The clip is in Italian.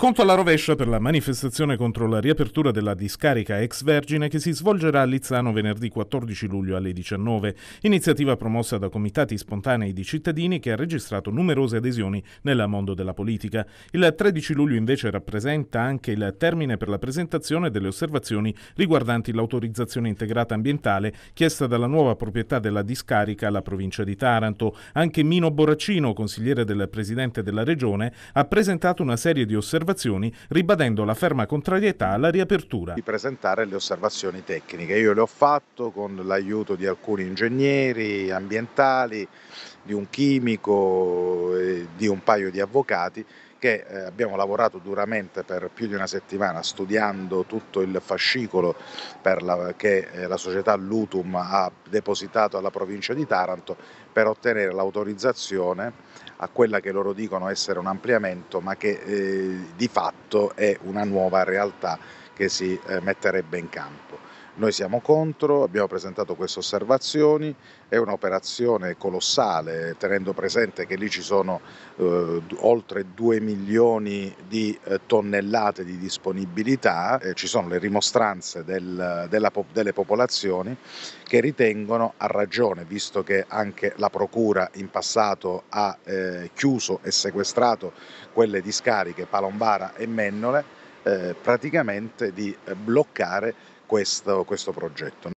Conto alla rovescia per la manifestazione contro la riapertura della discarica ex vergine che si svolgerà a Lizzano venerdì 14 luglio alle 19, iniziativa promossa da comitati spontanei di cittadini che ha registrato numerose adesioni nel mondo della politica. Il 13 luglio invece rappresenta anche il termine per la presentazione delle osservazioni riguardanti l'autorizzazione integrata ambientale chiesta dalla nuova proprietà della discarica alla provincia di Taranto. Anche Mino Boraccino, consigliere del Presidente della Regione, ha presentato una serie di osservazioni osservazioni, ribadendo la ferma contrarietà alla riapertura. Di presentare le osservazioni tecniche. Io le ho fatto con l'aiuto di alcuni ingegneri ambientali, di un chimico, di un paio di avvocati che eh, abbiamo lavorato duramente per più di una settimana studiando tutto il fascicolo la, che eh, la società Lutum ha depositato alla provincia di Taranto per ottenere l'autorizzazione a quella che loro dicono essere un ampliamento ma che eh, di fatto è una nuova realtà che si eh, metterebbe in campo. Noi siamo contro, abbiamo presentato queste osservazioni, è un'operazione colossale, tenendo presente che lì ci sono eh, oltre 2 milioni di eh, tonnellate di disponibilità, eh, ci sono le rimostranze del, della, delle popolazioni che ritengono a ragione, visto che anche la Procura in passato ha eh, chiuso e sequestrato quelle discariche Palombara e Mennole, eh, praticamente di eh, bloccare questo, questo progetto.